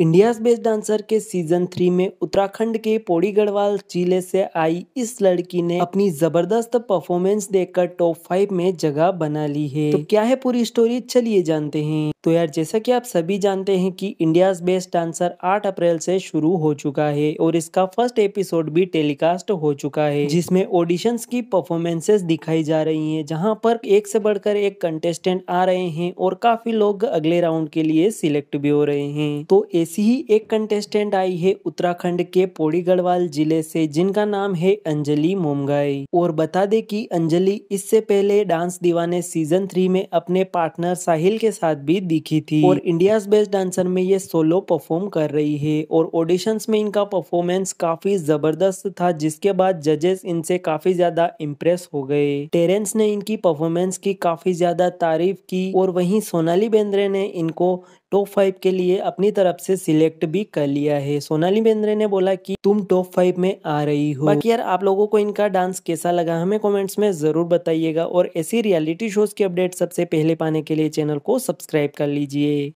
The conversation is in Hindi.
इंडियाज बेस्ट डांसर के सीजन थ्री में उत्तराखंड के पौड़ी गढ़वाल जिले से आई इस लड़की ने अपनी जबरदस्त परफॉर्मेंस देखकर टॉप फाइव में जगह बना ली है तो क्या है पूरी स्टोरी चलिए जानते हैं तो यार जैसा कि आप सभी जानते हैं कि इंडियाज़ बेस्ट डांसर 8 अप्रैल से शुरू हो चुका है और इसका फर्स्ट एपिसोड भी टेलीकास्ट हो चुका है जिसमें ऑडिशंस की परफॉर्मेंसेस दिखाई जा रही हैं जहां पर एक से बढ़कर एक कंटेस्टेंट आ रहे हैं और काफी लोग अगले राउंड के लिए सिलेक्ट भी हो रहे हैं तो ऐसी ही एक कंटेस्टेंट आई है उत्तराखंड के पौड़ी गढ़वाल जिले से जिनका नाम है अंजलि मोमगाई और बता दे की अंजलि इससे पहले डांस दीवाने सीजन थ्री में अपने पार्टनर साहिल के साथ भी दिखी थी और इंडियाज बेस्ट डांसर में ये सोलो परफॉर्म कर रही है और ऑडिशंस में इनका परफॉर्मेंस काफी जबरदस्त था जिसके बाद जजेस इनसे काफी ज्यादा इम्प्रेस हो गए टेरेंस ने इनकी परफॉर्मेंस की काफी ज्यादा तारीफ की और वहीं सोनाली बेंद्रे ने इनको टॉप फाइव के लिए अपनी तरफ से सिलेक्ट भी कर लिया है सोनाली बेंद्रे ने बोला कि तुम टॉप फाइव में आ रही हो बाकी यार आप लोगों को इनका डांस कैसा लगा हमें कमेंट्स में जरूर बताइएगा और ऐसी रियलिटी शोज की अपडेट सबसे पहले पाने के लिए चैनल को सब्सक्राइब कर लीजिए